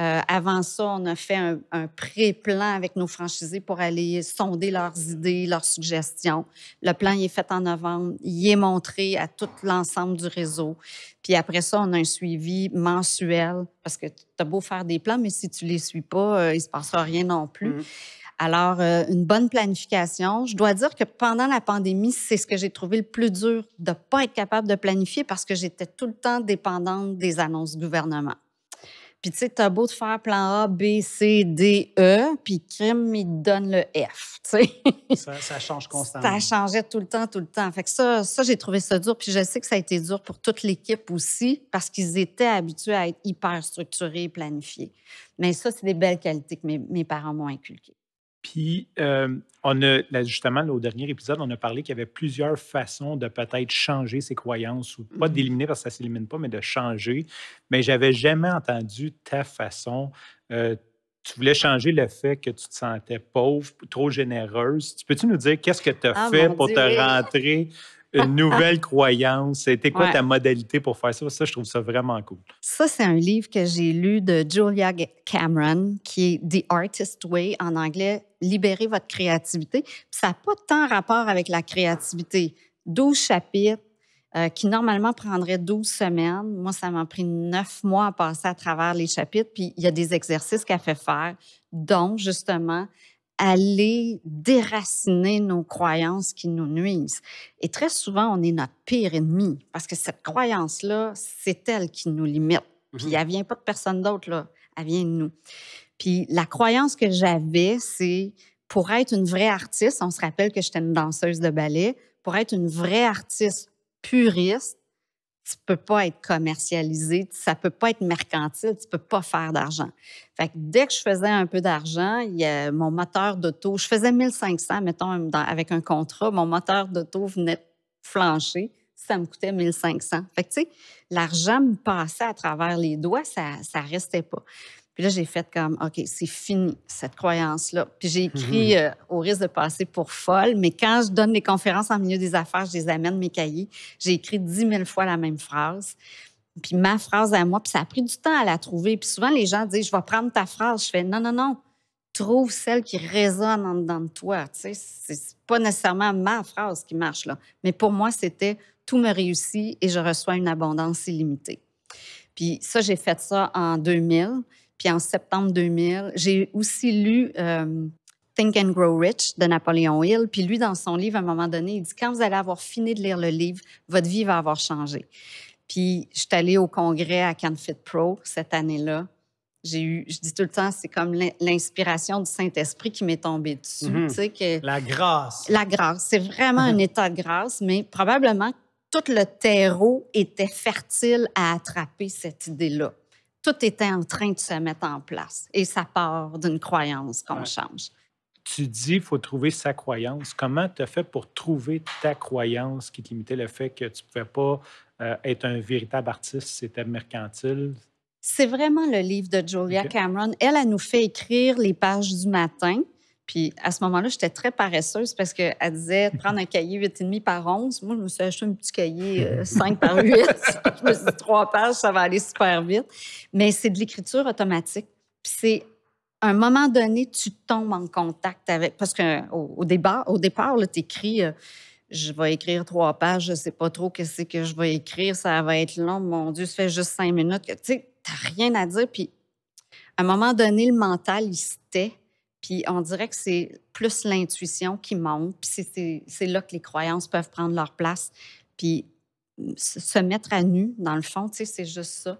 Euh, avant ça, on a fait un, un pré-plan avec nos franchisés pour aller sonder leurs idées, leurs suggestions. Le plan il est fait en novembre. Il est montré à tout l'ensemble du réseau. Puis après ça, on a un suivi mensuel parce que tu as beau faire des plans, mais si tu les suis pas, il euh, il se passera rien non plus. Mm. Alors, euh, une bonne planification. Je dois dire que pendant la pandémie, c'est ce que j'ai trouvé le plus dur de ne pas être capable de planifier parce que j'étais tout le temps dépendante des annonces du gouvernement. Puis, tu sais, t'as beau te faire plan A, B, C, D, E, puis crime, il te donne le F, tu sais. Ça, change constamment. Ça changeait tout le temps, tout le temps. Fait que ça, ça j'ai trouvé ça dur. Puis je sais que ça a été dur pour toute l'équipe aussi, parce qu'ils étaient habitués à être hyper structurés planifiés. Mais ça, c'est des belles qualités que mes, mes parents m'ont inculquées. Puis, euh, on a, justement, au dernier épisode, on a parlé qu'il y avait plusieurs façons de peut-être changer ses croyances, ou pas mm-hmm. d'éliminer parce que ça ne s'élimine pas, mais de changer. Mais j'avais jamais entendu ta façon. Euh, tu voulais changer le fait que tu te sentais pauvre, trop généreuse. Tu peux-tu nous dire qu'est-ce que tu as ah, fait pour te rentrer une nouvelle croyance. C'était quoi ta modalité pour faire ça? Ça, je trouve ça vraiment cool. Ça, c'est un livre que j'ai lu de Julia Cameron, qui est The Artist Way en anglais, Libérer votre créativité. ça n'a pas tant rapport avec la créativité. 12 chapitres. Euh, qui normalement prendraient 12 semaines. Moi, ça m'a pris 9 mois à passer à travers les chapitres. Puis il y a des exercices qu'elle fait faire, dont justement aller déraciner nos croyances qui nous nuisent. Et très souvent, on est notre pire ennemi parce que cette croyance-là, c'est elle qui nous limite. Puis mhm. elle vient pas de personne d'autre, là. Elle vient de nous. Puis la croyance que j'avais, c'est pour être une vraie artiste, on se rappelle que j'étais une danseuse de ballet, pour être une vraie artiste puriste, tu peux pas être commercialisé, ça peut pas être mercantile, tu peux pas faire d'argent. Fait que dès que je faisais un peu d'argent, mon moteur d'auto, je faisais 1500, mettons, avec un contrat, mon moteur d'auto venait flancher, ça me coûtait 1500. Fait que, tu sais, l'argent me passait à travers les doigts, ça, ça restait pas. Puis là, j'ai fait comme, OK, c'est fini, cette croyance-là. Puis j'ai mhm. écrit euh, au risque de passer pour folle, mais quand je donne des conférences en milieu des affaires, je les amène mes cahiers. J'ai écrit dix mille fois la même phrase. Puis ma phrase à moi, puis ça a pris du temps à la trouver. Puis souvent, les gens disent, je vais prendre ta phrase. Je fais, non, non, non. Trouve celle qui résonne en dedans de toi. Tu sais, c'est pas nécessairement ma phrase qui marche, là. Mais pour moi, c'était, tout me réussit et je reçois une abondance illimitée. Puis ça, j'ai fait ça en 2000. Puis en septembre 2000, j'ai aussi lu euh, Think and Grow Rich de Napoleon Hill. Puis lui, dans son livre, à un moment donné, il dit Quand vous allez avoir fini de lire le livre, votre vie va avoir changé. Puis je suis allée au congrès à CanFit Pro cette année-là. J'ai eu, je dis tout le temps, c'est comme l'inspiration du Saint-Esprit qui m'est tombée dessus. Mm-hmm. que la grâce. La grâce. C'est vraiment un état de grâce, mais probablement tout le terreau était fertile à attraper cette idée-là tout était en train de se mettre en place. Et ça part d'une croyance qu'on change. Tu dis qu'il faut trouver sa croyance. Comment tu as fait pour trouver ta croyance qui te limitait le fait que tu ne pouvais pas euh, être un véritable artiste, c'était mercantile? C'est vraiment le livre de Julia Cameron. Elle, a nous fait écrire les pages du matin. Puis à ce moment-là, j'étais très paresseuse parce qu'elle disait prendre un cahier 8,5 par 11. Moi, je me suis acheté un petit cahier 5 euh, par 8. je me suis dit, trois pages, ça va aller super vite. Mais c'est de l'écriture automatique. Puis c'est à un moment donné, tu tombes en contact avec. Parce qu'au euh, au départ, au départ tu écris. Euh, je vais écrire trois pages, je sais pas trop ce que je vais écrire, ça va être long, mon Dieu, ça fait juste cinq minutes. Tu sais, rien à dire. Puis, à un moment donné, le mental, il se tait. Puis on dirait que c'est plus l'intuition qui monte, puis c'est là que les croyances peuvent prendre leur place. Puis se mettre à nu, dans le fond, tu sais, c'est juste ça.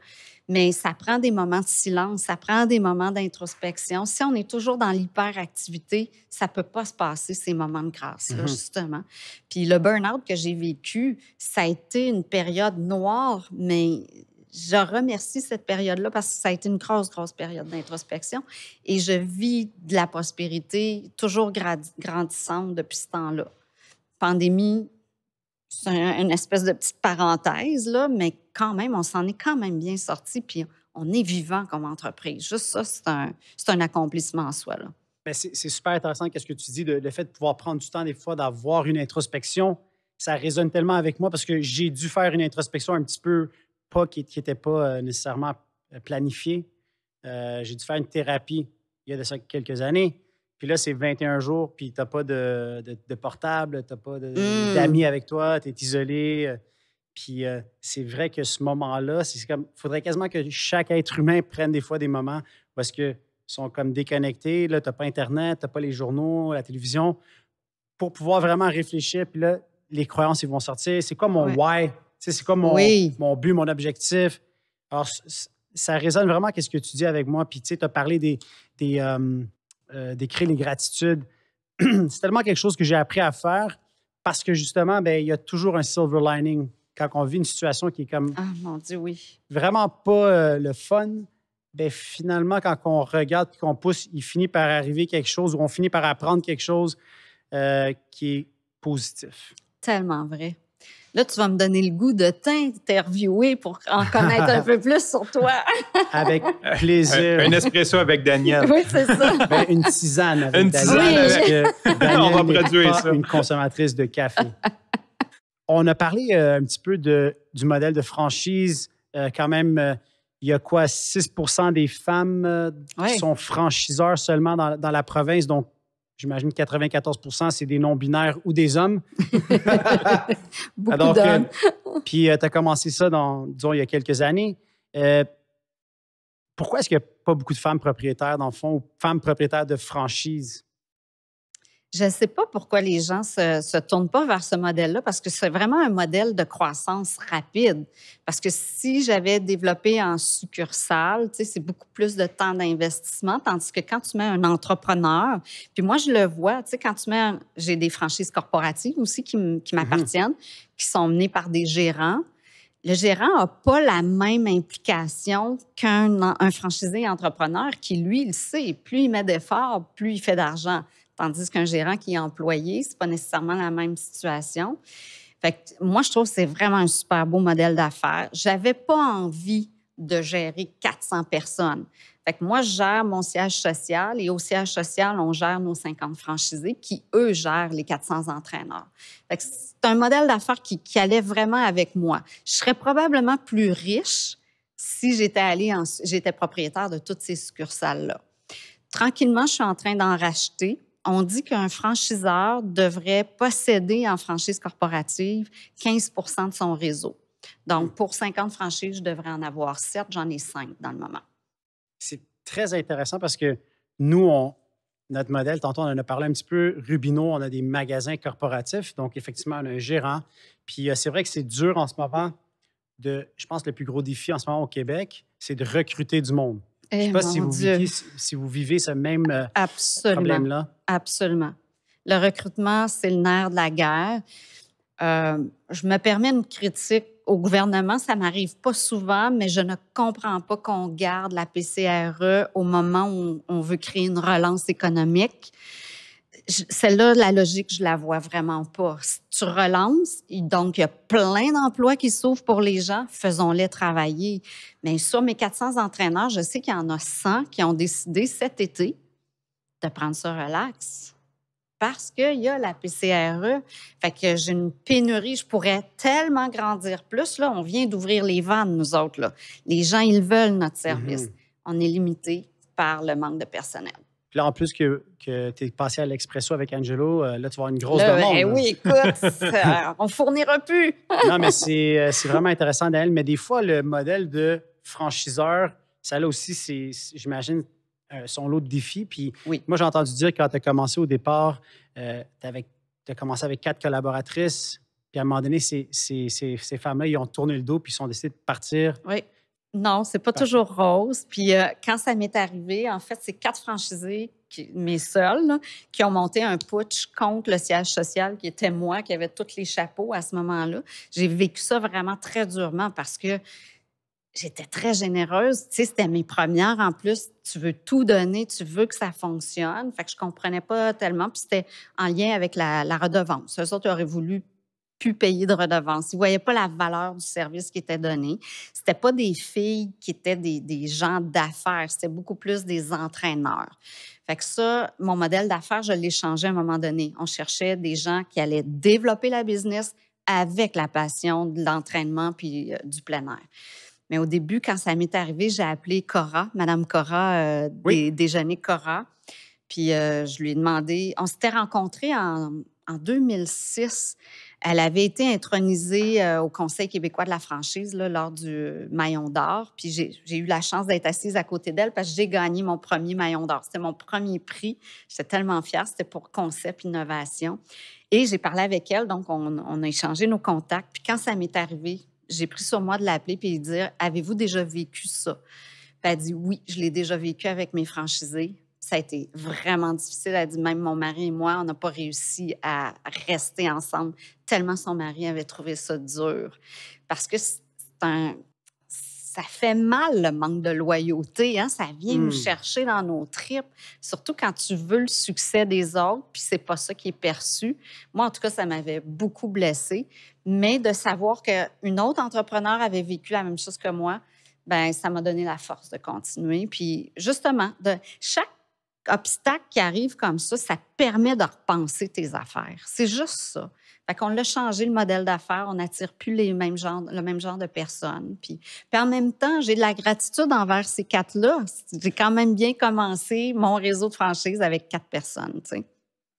Mais ça prend des moments de silence, ça prend des moments d'introspection. Si on est toujours dans l'hyperactivité, ça ne peut pas se passer ces moments de grâce mm-hmm. justement. Puis le burn-out que j'ai vécu, ça a été une période noire, mais je remercie cette période-là parce que ça a été une grosse, grosse période d'introspection et je vis de la prospérité toujours grandissante depuis ce temps-là. Pandémie, c'est une espèce de petite parenthèse, là, mais quand même, on s'en est quand même bien sorti, puis on est vivant comme entreprise. Juste ça, c'est un, un, accomplissement en soi. Là. Mais c'est super intéressant qu'est-ce que tu dis, de, le fait de pouvoir prendre du temps des fois d'avoir une introspection. Ça résonne tellement avec moi parce que j'ai dû faire une introspection un petit peu qui n'était pas euh, nécessairement euh, planifié. Euh, j'ai dû faire une thérapie il y a de ça quelques années. Puis là, c'est 21 jours, puis tu n'as pas de, de, tu portable, pas mmh. d'amis avec toi, tu es isolé. Puis c'est vrai que ce moment-là, c'est comme, faudrait quasiment que chaque être humain prenne des fois des moments parce que sont comme déconnectés. Là, n'as pas Internet, tu n'as pas les journaux, la télévision, pour pouvoir vraiment réfléchir. Puis là, les croyances, ils vont sortir. C'est quoi mon why? c'est comme mon, but, mon objectif. Alors, ça résonne vraiment qu'est-ce que tu dis avec moi. Puis, tu sais, as parlé des, des, euh, euh les gratitudes. c'est tellement quelque chose que j'ai appris à faire parce que justement, ben, il y a toujours un silver lining quand on vit une situation qui est comme. Ah, mon Dieu, oui. Vraiment pas euh, le fun. Bien, finalement, quand on regarde et qu'on pousse, il finit par arriver quelque chose ou on finit par apprendre quelque chose euh, qui est positif. Tellement vrai. Là, tu vas me donner le goût de t'interviewer pour en connaître un peu plus sur toi. avec euh, plaisir. Un, espresso avec Daniel. Oui, c'est ça. Ben, une tisane avec une Daniel. Daniel On ça. Une consommatrice de café. On a parlé euh, un petit peu du modèle de franchise. Euh, quand même, il y a quoi, 6 des femmes sont franchiseurs seulement dans, dans la province. Donc, J'imagine que 94 c'est des non-binaires ou des hommes. puis euh, tu as commencé ça, disons, il y a quelques années. Euh, pourquoi est-ce qu'il n'y a pas beaucoup de femmes propriétaires, dans le fond, ou femmes propriétaires de franchises? Je ne sais pas pourquoi les gens se, se tournent pas vers ce modèle-là parce que c'est vraiment un modèle de croissance rapide. Parce que si j'avais développé en succursale, c'est beaucoup plus de temps d'investissement, tandis que quand tu mets un entrepreneur, puis moi je le vois, tu sais, quand tu mets, j'ai des franchises corporatives aussi qui mm-hmm. m'appartiennent, qui sont menées par des gérants le gérant a pas la même implication qu'un un franchisé entrepreneur qui, lui, il sait. Plus il met d'efforts, plus il fait d'argent tandis qu'un gérant qui est employé, c'est pas nécessairement la même situation. Fait moi, je trouve que c'est vraiment un super beau modèle d'affaires. J'avais pas envie de gérer 400 personnes. Fait moi, je gère mon siège social et au siège social, on gère nos 50 franchisés qui, eux, gèrent les 400 entraîneurs. Fait c'est un modèle d'affaires qui, allait vraiment avec moi. Je serais probablement plus riche si j'étais allé, j'étais propriétaire de toutes ces succursales-là. Tranquillement, je suis en train d'en racheter on dit qu'un franchiseur devrait posséder en franchise corporative 15 de son réseau. Donc, hmm. pour 50 franchises, je devrais en avoir 7. J'en ai 5 dans le moment. C'est très intéressant parce que nous, notre modèle, tantôt on en a parlé un petit peu, Rubino, on a des magasins corporatifs. Donc, effectivement, on a un gérant. Puis, euh, c'est vrai que c'est dur en ce moment de, je pense, le plus gros défi en ce moment au Québec, c'est de recruter du monde. Eh, je ne sais pas si vous, vivez ce même euh, problème-là. Absolument. Le recrutement, c'est le nerf de la guerre. Euh, je me permets une critique au gouvernement. Ça m'arrive pas souvent, mais je ne comprends pas qu'on garde la PCRE au moment où on veut créer une relance économique celle-là, la logique, je la vois vraiment pas. Si tu relances, donc il y a plein d'emplois qui s'ouvrent pour les gens, faisons-les travailler. Mais sur mes 400 entraîneurs, je sais qu'il y en a 100 qui ont décidé cet été de prendre ce relax parce qu'il y a la PCRE. Fait que j'ai une pénurie. Je pourrais tellement grandir plus. Là, on vient d'ouvrir les vannes, nous autres. Là. Les gens, ils veulent notre mhm. service. On est limité par le manque de personnel. Puis là, en plus que, tu es passé à l'expresso avec Angelo, euh, là, tu vas avoir une grosse demande. Ben, hein. oui, écoute, on fournira plus. non, mais euh, c'est, vraiment intéressant, Daniel. Mais des fois, le modèle de franchiseur, ça là aussi, c'est, j'imagine, euh, son lot de défis. Puis moi, j'ai entendu dire quand tu as commencé au départ, tu as commencé avec quatre collaboratrices. Puis à un moment donné, ces, ces, femmes-là, ils ont tourné le dos puis ils sont décidé de partir. Oui. Non, c'est pas toujours rose. Puis euh, quand ça m'est arrivé, en fait, c'est quatre franchisés, qui, mes seuls, qui ont monté un putsch contre le siège social, qui était moi, qui avait tous les chapeaux à ce moment-là. J'ai vécu ça vraiment très durement parce que j'étais très généreuse. Tu sais, c'était mes premières en plus. Tu veux tout donner, tu veux que ça fonctionne. Fait que je comprenais pas tellement. Puis c'était en lien avec la, redevance. Eux autres auraient voulu pu payer de redevances. Ils ne voyaient pas la valeur du service qui était donné. C'était pas des filles qui étaient des, gens d'affaires, c'était beaucoup plus des entraîneurs. Fait que ça, mon modèle d'affaires, je l'ai changé à un moment donné. On cherchait des gens qui allaient développer la business avec la passion de l'entraînement puis euh, du plein air. Mais au début, quand ça m'est arrivé, j'ai appelé Cora, Madame Cora, euh, des, déjeuner Cora. Puis euh, je lui ai demandé, on s'était rencontrés en, en 2006. Elle avait été intronisée euh, au Conseil québécois de la franchise là, lors du euh, maillon d'or. Puis j'ai eu la chance d'être assise à côté d'elle parce que j'ai gagné mon premier maillon d'or. C'était mon premier prix. J'étais tellement fière. C'était pour Concept Innovation. Et j'ai parlé avec elle. Donc, on, a échangé nos contacts. Puis quand ça m'est arrivé, j'ai pris sur moi de l'appeler puis de dire Avez-vous déjà vécu ça? Puis elle dit oui, je l'ai déjà vécu avec mes franchisés ça a été vraiment difficile. Elle dit même mon mari et moi, on n'a pas réussi à rester ensemble tellement son mari avait trouvé ça dur. Parce que c'est un, ça fait mal le manque de loyauté. Hein? Ça vient nous hmm. chercher dans nos tripes, surtout quand tu veux le succès des autres, puis c'est pas ça qui est perçu. Moi, en tout cas, ça m'avait beaucoup blessée. Mais de savoir qu'une autre entrepreneur avait vécu la même chose que moi, ben ça m'a donné la force de continuer. Puis justement, de chaque obstacle qui arrive comme ça, ça permet de repenser tes affaires. C'est juste ça. Fait qu'on l'a changé le modèle d'affaires, on n'attire plus les mêmes genres, le même genre de personnes. Puis, en même temps, j'ai de la gratitude envers ces quatre-là. J'ai quand même bien commencé mon réseau de franchise avec quatre personnes.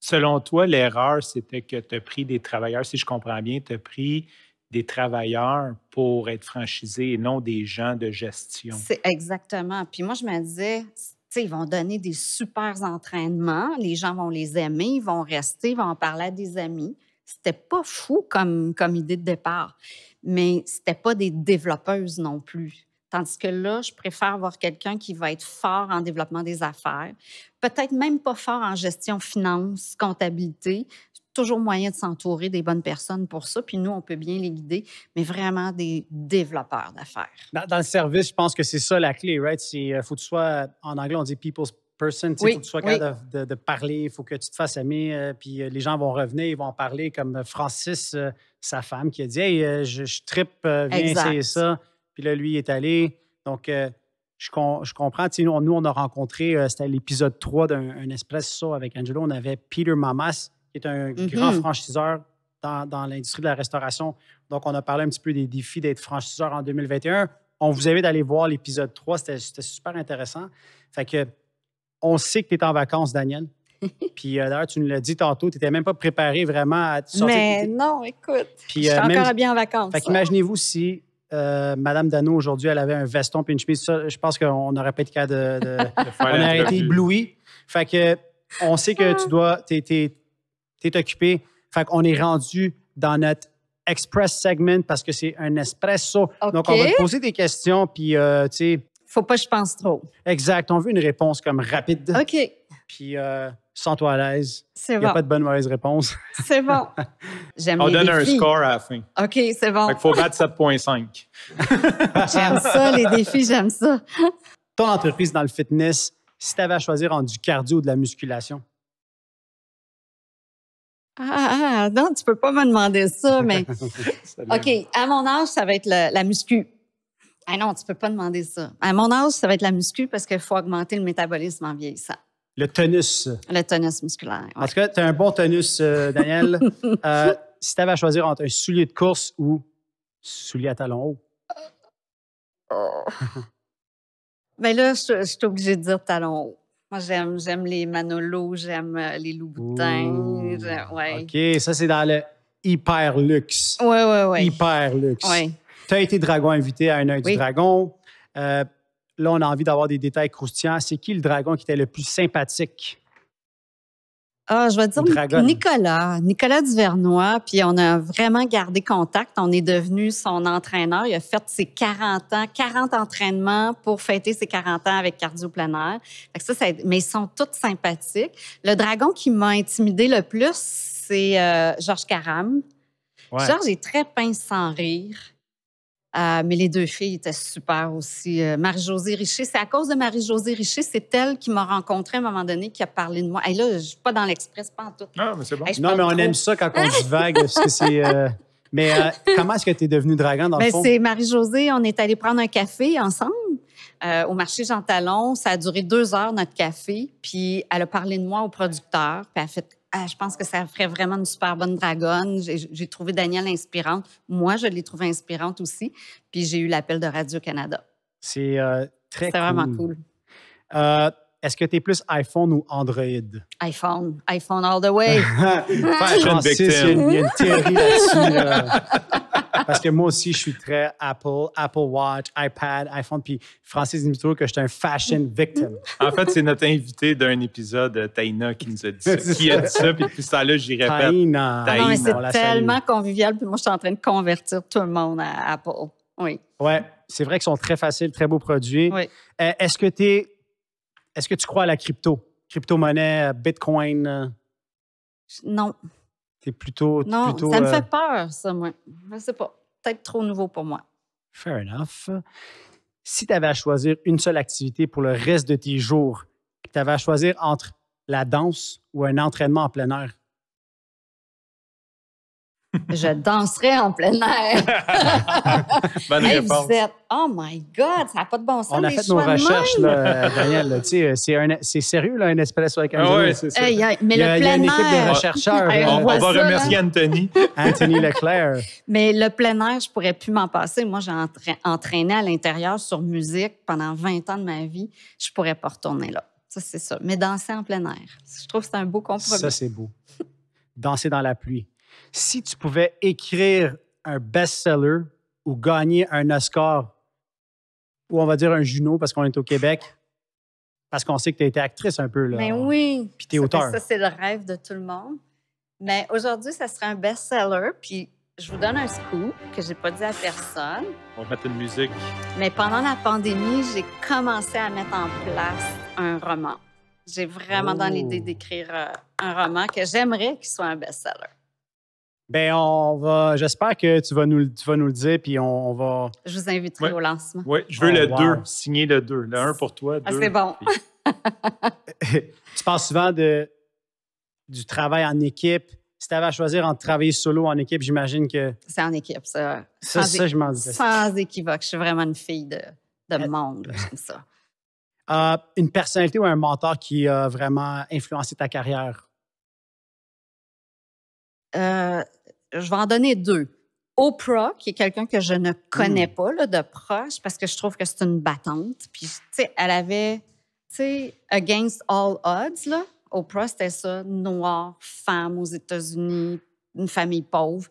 Selon toi, l'erreur, c'était que tu as pris des travailleurs, si je comprends bien, tu as pris des travailleurs pour être franchisés et non des gens de gestion. C'est exactement. Puis moi, je me disais, ils vont donner des super entraînements, les gens vont les aimer, ils vont rester, ils vont en parler à des amis. C'était pas fou comme, comme idée de départ, mais c'était pas des développeuses non plus. Tandis que là, je préfère avoir quelqu'un qui va être fort en développement des affaires, peut-être même pas fort en gestion finance, comptabilité, toujours moyen de s'entourer des bonnes personnes pour ça. Puis nous, on peut bien les guider, mais vraiment des développeurs d'affaires. Dans, le service, je pense que c'est ça la clé, right? Il euh, faut que tu sois, en anglais, on dit people's person. Il faut que tu sois capable de, parler, il faut que tu te fasses aimer. Euh, puis euh, les gens vont revenir, ils vont parler comme Francis, sa femme, qui a dit Hey, je, je tripe, viens essayer ça. Puis là, lui, il est allé. Donc, je, je, comprends. nous, on a rencontré, c'était l'épisode 3 d'un Espresso avec Angelo, on avait Peter Mamas qui est un grand mm-hmm. franchiseur dans, dans l'industrie de la restauration. Donc, on a parlé un petit peu des défis d'être franchiseur en 2021. On vous invite d'aller voir l'épisode 3. C'était super intéressant. Fait que, on sait que tu es en vacances, Daniel. Puis euh, d'ailleurs, tu nous l'as dit tantôt, tu n'étais même pas préparé vraiment à sortir. Mais non, écoute, je suis euh, encore bien en vacances. Fait qu'imaginez-vous si euh, Madame Dano, aujourd'hui, elle avait un veston et une chemise. je pense qu'on n'aurait pas été cas de, on aurait été ébloui. Fait que, on sait que ah. tu dois, T'es occupé. Fait qu'on est rendu dans notre express segment parce que c'est un espresso. Donc, on va te poser des questions, puis euh, tu sais. Faut pas que je pense trop. Exact. On veut une réponse comme rapide. OK. Puis, euh, sens-toi à l'aise. C'est bon. Il n'y a pas de bonne ou mauvaise réponse. C'est bon. J'aime On donne un score à la fin. OK, c'est bon. Fait il faut battre 7,5. j'aime ça, les défis, j'aime ça. Ton entreprise dans le fitness, si tu avais à choisir entre du cardio ou de la musculation, ah, non, ah, ah, tu peux pas me demander ça, mais. OK, à mon âge, ça va être la, muscu. Ah non, tu peux pas demander ça. À mon âge, ça va être la muscu parce qu'il faut augmenter le métabolisme en vieillissant. Le tonus. Le tonus musculaire. En tout cas, tu as un bon tonus, euh, Daniel. Euh, si tu avais à choisir entre un soulier de course ou soulier à talon haut Mais ben là, je, suis obligée de dire talon hauts. Moi, j'aime, les Manolo, j'aime euh, les Louboutins. Euh, ouais. OK, ça, c'est dans le hyper luxe. Oui, oui, oui. Hyper luxe. Tu as été dragon invité à un œil du dragon. Euh, là, on a envie d'avoir des détails croustillants. C'est qui le dragon qui était le plus sympathique? Ah, je vais dire Nicolas, Nicolas Duvernois, puis on a vraiment gardé contact. On est devenu son entraîneur. Il a fait ses 40 ans, 40 entraînements pour fêter ses 40 ans avec cardio Ça, mais ils sont tous sympathiques. Le dragon qui m'a intimidé le plus, c'est euh, Georges Caram. Ouais. Georges est très pince sans rire. Ah, mais les deux filles étaient super aussi. Euh, Marie-Josée Richer, c'est à cause de Marie-Josée Richer, c'est elle qui m'a rencontrée à un moment donné, qui a parlé de moi. Et là, je suis pas dans l'Express, pas en tout. Non, ah, mais c'est bon. non, mais on aime ça quand on divague, parce que c'est... Euh, mais euh, comment est-ce que tu es devenue dragon dans le ben, fond? C'est Marie-Josée, on est allé prendre un café ensemble. au marché Jean Talon. Ça a duré deux heures, notre café. Puis elle a parlé de moi au producteur. Puis elle a fait ah, je pense que ça ferait vraiment une super bonne dragonne. J'ai trouvé Danielle inspirante. Moi, je l'ai trouvée inspirante aussi. Puis j'ai eu l'appel de Radio-Canada. C'est euh, très cool. C'est vraiment cool. Euh, est-ce que tu es plus iPhone ou Android? iPhone. iPhone all the way. Il une là dessus Parce que moi aussi, je suis très Apple, Apple Watch, iPad, iPhone. Puis Francis toujours que je suis un fashion victim. En fait, c'est notre invité d'un épisode, euh, Taina, qui nous a dit ça. qui a dit ça, puis depuis ça, là, j'y répète. Taina. Taina. Ah c'est tellement convivial. Puis moi, je suis en train de convertir tout le monde à Apple. Oui. Ouais, c'est vrai qu'ils sont très faciles, très beaux produits. Oui. Euh, est-ce que tu es, est-ce que tu crois à la crypto, crypto-monnaie, euh, Bitcoin? Non. C'est plutôt. Non, ça me euh, fait peur, ça, moi. Je sais pas. Peut-être trop nouveau pour moi. Fair enough. Si tu avais à choisir une seule activité pour le reste de tes jours, tu avais à choisir entre la danse ou un entraînement en plein air, je danserais en plein air. Bonne oh my God, ça n'a pas de bon sens. On a fait nos recherches, là, Daniel. Euh, c'est sérieux, là, un espresso avec un ah Oui, c'est ça. mais le plein air. Il y a une équipe de rechercheurs. on, va remercier Anthony. Anthony Leclerc. Mais le plein air, je ne pourrais plus m'en passer. Moi, j'ai entraîné à l'intérieur sur musique pendant 20 ans de ma vie. Je ne pourrais pas retourner là. Ça, c'est ça. Mais danser en plein air, je trouve que c'est un beau compromis. Ça, c'est beau. Danser dans la pluie. Si tu pouvais écrire un best-seller ou gagner un Oscar, ou on va dire un Juno parce qu'on est au Québec, parce qu'on sait que tu as été actrice un peu. Là, Mais ben oui. Puis tu es auteur. Ça, c'est le rêve de tout le monde. Mais aujourd'hui, ça serait un best-seller. Puis je vous donne un scoop que j'ai pas dit à personne. On va mettre une musique. Mais pendant la pandémie, j'ai commencé à mettre en place un roman. J'ai vraiment dans oh. l'idée d'écrire euh, un roman que j'aimerais qu'il soit un best-seller. Ben, on va. J'espère que tu vas nous, tu vas nous le dire, puis on, va. Je vous inviterai au lancement. Oui, je veux oh, le 2, signer le 2. Le 1 ah, pour toi. Ah, c'est bon. tu parles souvent de, du travail en équipe. Si tu avais à choisir entre travailler solo ou en équipe, j'imagine que. C'est en équipe, ça. Ça, je m'en disais. Sans équivoque. Je suis vraiment une fille de, de euh, monde, comme ça. Euh, une personnalité ou un mentor qui a vraiment influencé ta carrière euh, je vais en donner deux. Oprah, qui est quelqu'un que je ne connais mm. pas de proche, parce que je trouve que c'est une battante. Puis, tu sais, elle avait, tu sais, Against All Odds, là. Oprah, c'était ça, noire, femme aux États-Unis, une famille pauvre.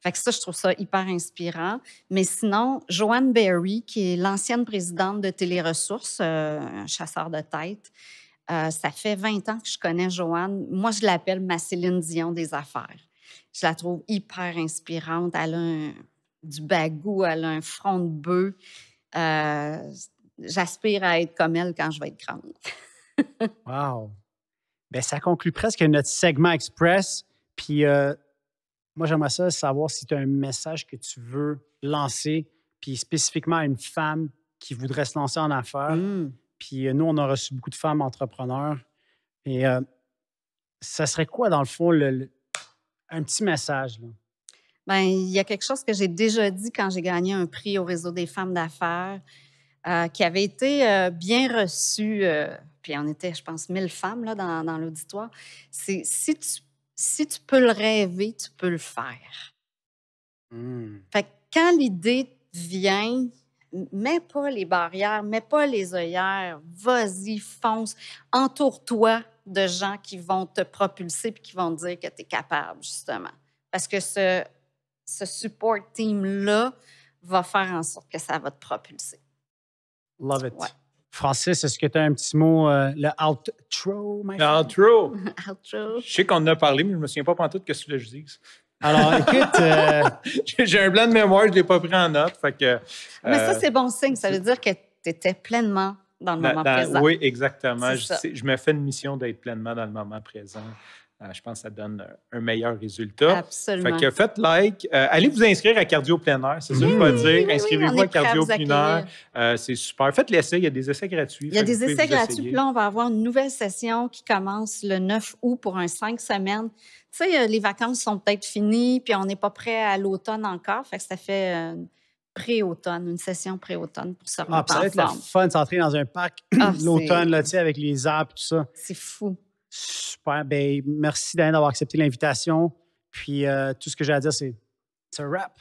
Fait que ça, je trouve ça hyper inspirant. Mais sinon, Joanne Berry, qui est l'ancienne présidente de Téléressources, euh, un chasseur de tête, euh, ça fait 20 ans que je connais Joanne. Moi, je l'appelle ma Dion des affaires. Je la trouve hyper inspirante. Elle a du bagou, elle a un front de bœuf. Euh, j'aspire à être comme elle quand je vais être grande. wow! Bien, ça conclut presque notre segment express. Puis euh, moi, j'aimerais ça savoir si tu as un message que tu veux lancer, puis spécifiquement à une femme qui voudrait se lancer en affaires. Mm. Puis euh, nous, on a reçu beaucoup de femmes entrepreneurs. Et ça serait quoi, dans le fond, le, un petit message. Là. Ben, il y a quelque chose que j'ai déjà dit quand j'ai gagné un prix au réseau des femmes d'affaires euh, qui avait été euh, bien reçu. Euh, puis on était, je pense, 1000 femmes là, dans, l'auditoire. C'est si tu, si tu peux le rêver, tu peux le faire. Mmh. Fait que quand l'idée vient, mets pas les barrières, mets pas les œillères, vas-y, fonce, entoure-toi de gens qui vont te propulser et qui vont te dire que tu es capable, justement. Parce que ce, ce support team-là va faire en sorte que ça va te propulser. Love it. Francis, est-ce que tu as un petit mot, euh, le outro, my Outro. Je sais qu'on en a parlé, mais je ne me souviens pas pendant tout que ce que je dis Alors, écoute. Euh, J'ai un blanc de mémoire, je ne l'ai pas pris en note. Mais ça, euh, c'est bon signe. Ça veut dire que tu étais pleinement dans le moment présent. Oui, exactement. Je, me fais une mission d'être pleinement dans le moment présent. Euh, je pense que ça donne euh, un meilleur résultat. Absolument. Fait que faites like. Euh, allez vous inscrire à Cardio Plein Air, c'est ça que je vais mmh. dire. Inscrivez-vous à Cardio Plein Air. c'est super. Faites l'essai, il y a des essais gratuits. Il y a des essais gratuits. Puis là, on va avoir une nouvelle session qui commence le 9 août pour un cinq semaines. Tu sais, les vacances sont peut-être finies, puis on n'est pas prêt à l'automne encore. Fait que ça fait pré-automne, une session pré-automne pour se remettre ah, Ça va être fun de s'entrer dans un parc ah, l'automne, là, avec les arbres, tout ça. C'est fou. Super. Ben, merci, d'avoir accepté l'invitation. Puis euh, tout ce que j'ai à dire, c'est « c'est wrap ».